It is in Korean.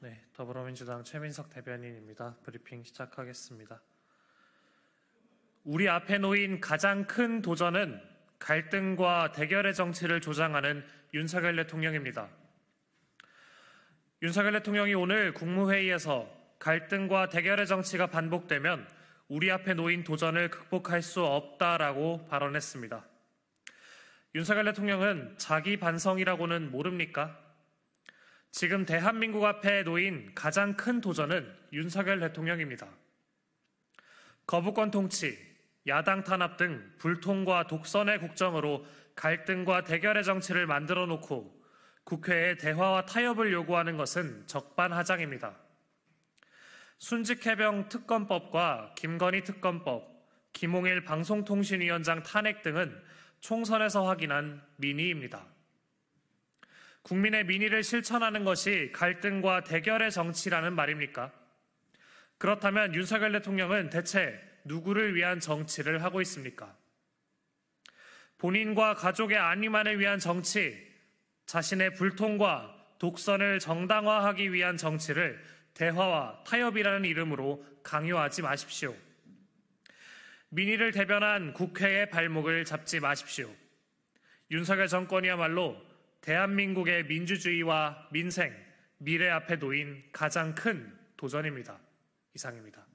네, 더불어민주당 최민석 대변인입니다. 브리핑 시작하겠습니다. 우리 앞에 놓인 가장 큰 도전은 갈등과 대결의 정치를 조장하는 윤석열 대통령입니다. 윤석열 대통령이 오늘 국무회의에서 갈등과 대결의 정치가 반복되면 우리 앞에 놓인 도전을 극복할 수 없다라고 발언했습니다. 윤석열 대통령은 자기 반성이라고는 모릅니까? 지금 대한민국 앞에 놓인 가장 큰 도전은 윤석열 대통령입니다. 거부권 통치, 야당 탄압 등 불통과 독선의 국정으로 갈등과 대결의 정치를 만들어 놓고 국회에 대화와 타협을 요구하는 것은 적반하장입니다. 순직해병 특검법과 김건희 특검법, 김홍일 방송통신위원장 탄핵 등은 총선에서 확인한 민의입니다. 국민의 민의를 실천하는 것이 갈등과 대결의 정치라는 말입니까? 그렇다면 윤석열 대통령은 대체 누구를 위한 정치를 하고 있습니까? 본인과 가족의 안위만을 위한 정치, 자신의 불통과 독선을 정당화하기 위한 정치를 대화와 타협이라는 이름으로 강요하지 마십시오. 민의를 대변한 국회의 발목을 잡지 마십시오. 윤석열 정권이야말로 대한민국의 민주주의와 민생, 미래 앞에 놓인 가장 큰 도전입니다. 이상입니다.